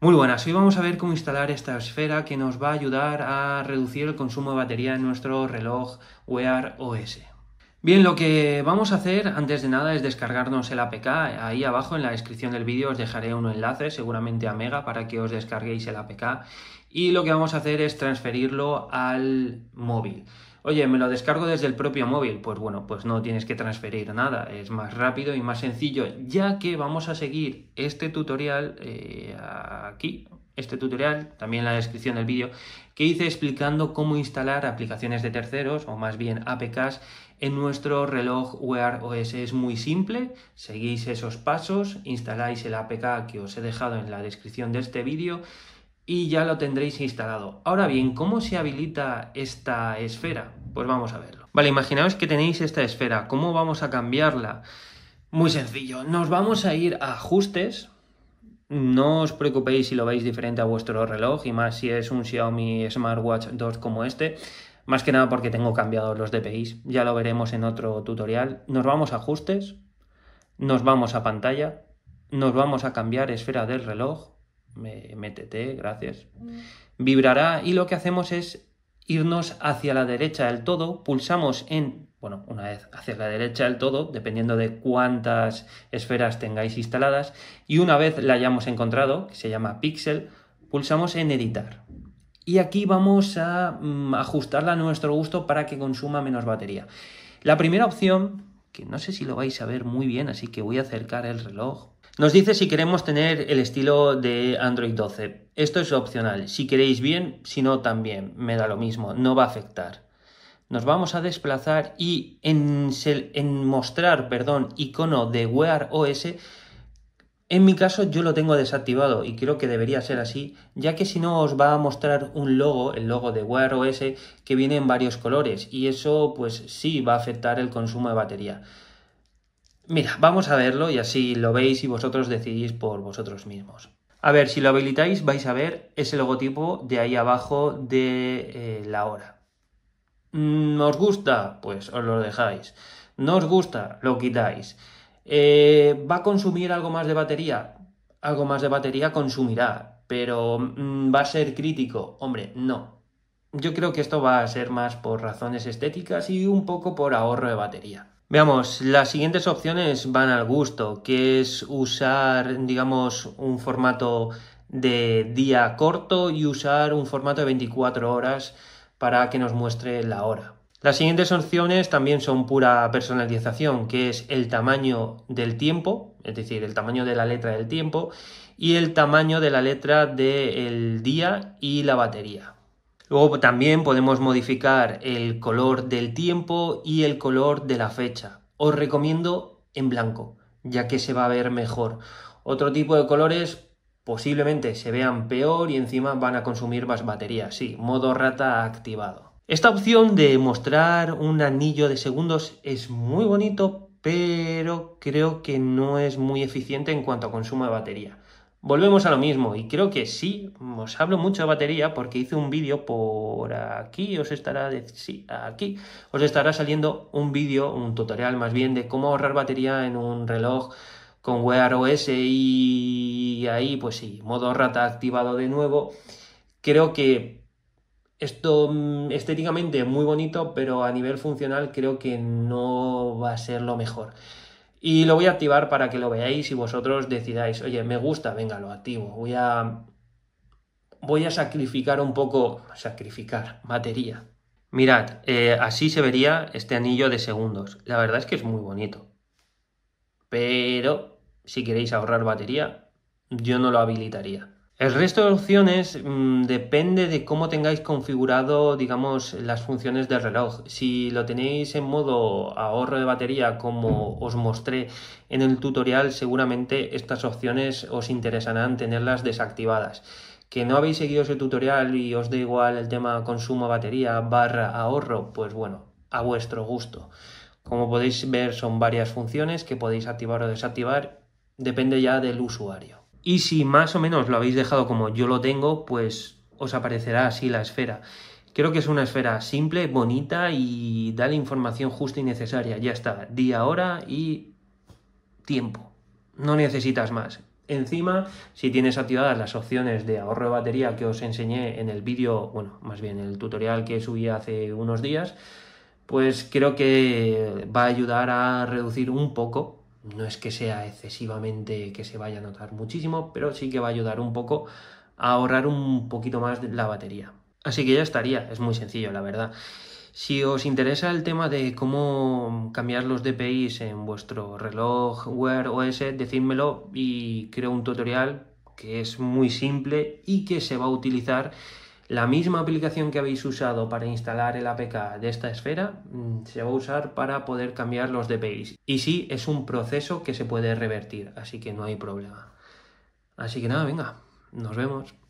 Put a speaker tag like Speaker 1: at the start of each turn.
Speaker 1: Muy buenas, hoy vamos a ver cómo instalar esta esfera que nos va a ayudar a reducir el consumo de batería en nuestro reloj Wear OS. Bien, lo que vamos a hacer antes de nada es descargarnos el APK. Ahí abajo en la descripción del vídeo os dejaré un enlace, seguramente a Mega, para que os descarguéis el APK. Y lo que vamos a hacer es transferirlo al móvil. Oye, me lo descargo desde el propio móvil. Pues bueno, pues no tienes que transferir nada. Es más rápido y más sencillo, ya que vamos a seguir este tutorial eh, aquí, este tutorial, también en la descripción del vídeo, que hice explicando cómo instalar aplicaciones de terceros, o más bien APKs, en nuestro reloj Wear OS. Es muy simple, seguís esos pasos, instaláis el APK que os he dejado en la descripción de este vídeo, y ya lo tendréis instalado. Ahora bien, ¿cómo se habilita esta esfera? Pues vamos a verlo. Vale, imaginaos que tenéis esta esfera, ¿cómo vamos a cambiarla? Muy sencillo, nos vamos a ir a ajustes, no os preocupéis si lo veis diferente a vuestro reloj y más si es un Xiaomi Smartwatch 2 como este. Más que nada porque tengo cambiados los DPIs, ya lo veremos en otro tutorial. Nos vamos a ajustes, nos vamos a pantalla, nos vamos a cambiar esfera del reloj MTT, gracias, mm. vibrará y lo que hacemos es irnos hacia la derecha del todo, pulsamos en, bueno, una vez hacia la derecha del todo, dependiendo de cuántas esferas tengáis instaladas, y una vez la hayamos encontrado, que se llama pixel, pulsamos en editar. Y aquí vamos a mm, ajustarla a nuestro gusto para que consuma menos batería. La primera opción, que no sé si lo vais a ver muy bien, así que voy a acercar el reloj nos dice si queremos tener el estilo de Android 12. Esto es opcional. Si queréis bien, si no también. Me da lo mismo, no va a afectar. Nos vamos a desplazar y en, mostrar, perdón, icono de Wear OS. En mi caso yo lo tengo desactivado y creo que debería ser así, ya que si no os va a mostrar un logo, el logo de Wear OS, que viene en varios colores y eso pues sí va a afectar el consumo de batería. Mira, vamos a verlo y así lo veis y vosotros decidís por vosotros mismos. A ver, si lo habilitáis vais a ver ese logotipo de ahí abajo de eh, la hora. ¿Nos gusta? Pues os lo dejáis. ¿No os gusta? Lo quitáis. Eh, ¿Va a consumir algo más de batería? Algo más de batería consumirá, pero mm, ¿va a ser crítico? Hombre, no. Yo creo que esto va a ser más por razones estéticas y un poco por ahorro de batería. Veamos, las siguientes opciones van al gusto, que es usar, digamos, un formato de día corto y usar un formato de 24 horas para que nos muestre la hora. Las siguientes opciones también son pura personalización, que es el tamaño del tiempo, es decir, el tamaño de la letra del tiempo y el tamaño de la letra del día y la batería. Luego también podemos modificar el color del tiempo y el color de la fecha. Os recomiendo en blanco, ya que se va a ver mejor. Otro tipo de colores posiblemente se vean peor y encima van a consumir más batería. Sí, modo rata activado. Esta opción de mostrar un anillo de segundos es muy bonito, pero creo que no es muy eficiente en cuanto a consumo de batería. Volvemos a lo mismo y creo que sí, os hablo mucho de batería porque hice un vídeo por aquí, os estará aquí os estará saliendo un vídeo, un tutorial más bien de cómo ahorrar batería en un reloj con Wear OS y ahí pues sí, modo rata activado de nuevo. Creo que esto mm, estéticamente muy bonito, pero a nivel funcional creo que no va a ser lo mejor. Y lo voy a activar para que lo veáis y vosotros decidáis, oye, me gusta, venga, lo activo. Voy a. Voy a sacrificar un poco. Sacrificar, batería. Mirad, eh, así se vería este anillo de segundos. La verdad es que es muy bonito. Pero si queréis ahorrar batería, yo no lo habilitaría. El resto de opciones mm, depende de cómo tengáis configurado, digamos, las funciones del reloj. Si lo tenéis en modo ahorro de batería, como os mostré en el tutorial, seguramente estas opciones os interesarán tenerlas desactivadas. Que no habéis seguido ese tutorial y os da igual el tema consumo batería barra ahorro, pues bueno, a vuestro gusto. Como podéis ver, son varias funciones que podéis activar o desactivar, depende ya del usuario. Y si más o menos lo habéis dejado como yo lo tengo, pues os aparecerá así la esfera. Creo que es una esfera simple, bonita y da la información justa y necesaria. Ya está, día, hora y tiempo. No necesitas más. Encima, si tienes activadas las opciones de ahorro de batería que os enseñé en el vídeo, bueno, más bien el tutorial que subí hace unos días, pues creo que va a ayudar a reducir un poco no es que sea excesivamente que se vaya a notar muchísimo, pero sí que va a ayudar un poco a ahorrar un poquito más la batería. Así que ya estaría, es muy sencillo la verdad. Si os interesa el tema de cómo cambiar los DPIs en vuestro reloj Wear OS, decídmelo y creo un tutorial que es muy simple y que se va a utilizar la misma aplicación que habéis usado para instalar el APK de esta esfera mm, se va a usar para poder cambiar los DPIs. Y sí, es un proceso que se puede revertir, así que no hay problema. Así que nada, venga, nos vemos.